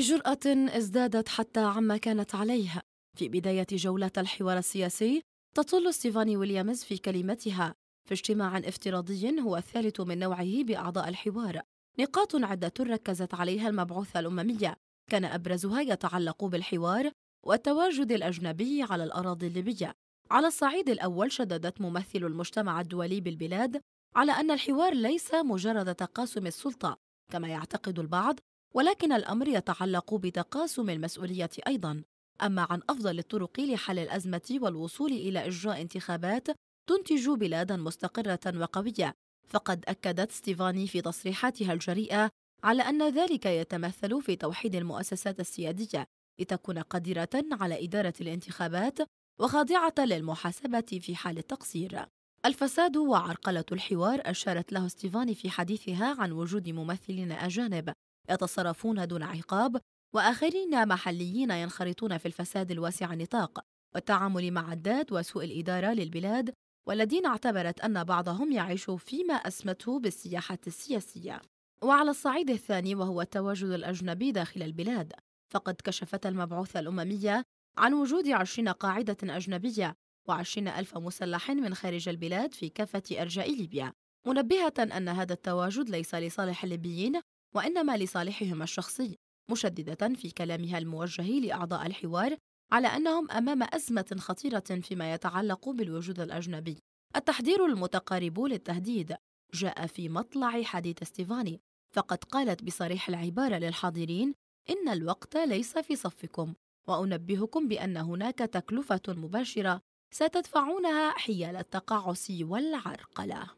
بجرأة ازدادت حتى عما كانت عليه في بداية جولة الحوار السياسي تطل ستيفاني ويليامز في كلمتها في اجتماع افتراضي هو الثالث من نوعه بأعضاء الحوار نقاط عدة ركزت عليها المبعوثة الأممية كان أبرزها يتعلق بالحوار والتواجد الأجنبي على الأراضي الليبية على الصعيد الأول شددت ممثل المجتمع الدولي بالبلاد على أن الحوار ليس مجرد تقاسم السلطة كما يعتقد البعض ولكن الأمر يتعلق بتقاسم المسؤولية أيضاً أما عن أفضل الطرق لحل الأزمة والوصول إلى إجراء انتخابات تنتج بلادا مستقرة وقوية فقد أكدت ستيفاني في تصريحاتها الجريئة على أن ذلك يتمثل في توحيد المؤسسات السيادية لتكون قادرة على إدارة الانتخابات وخاضعة للمحاسبة في حال التقصير الفساد وعرقلة الحوار أشارت له ستيفاني في حديثها عن وجود ممثلين أجانب يتصرفون دون عقاب وآخرين محليين ينخرطون في الفساد الواسع النطاق والتعامل مع الداد وسوء الإدارة للبلاد والذين اعتبرت أن بعضهم يعيش فيما أسمته بالسياحة السياسية وعلى الصعيد الثاني وهو التواجد الأجنبي داخل البلاد فقد كشفت المبعوثة الأممية عن وجود عشرين قاعدة أجنبية وعشرين ألف مسلح من خارج البلاد في كافة أرجاء ليبيا منبهة أن هذا التواجد ليس لصالح الليبيين وإنما لصالحهم الشخصي مشددة في كلامها الموجه لأعضاء الحوار على أنهم أمام أزمة خطيرة فيما يتعلق بالوجود الأجنبي التحذير المتقارب للتهديد جاء في مطلع حديث ستيفاني فقد قالت بصريح العبارة للحاضرين إن الوقت ليس في صفكم وأنبهكم بأن هناك تكلفة مباشرة ستدفعونها حيال التقاعس والعرقلة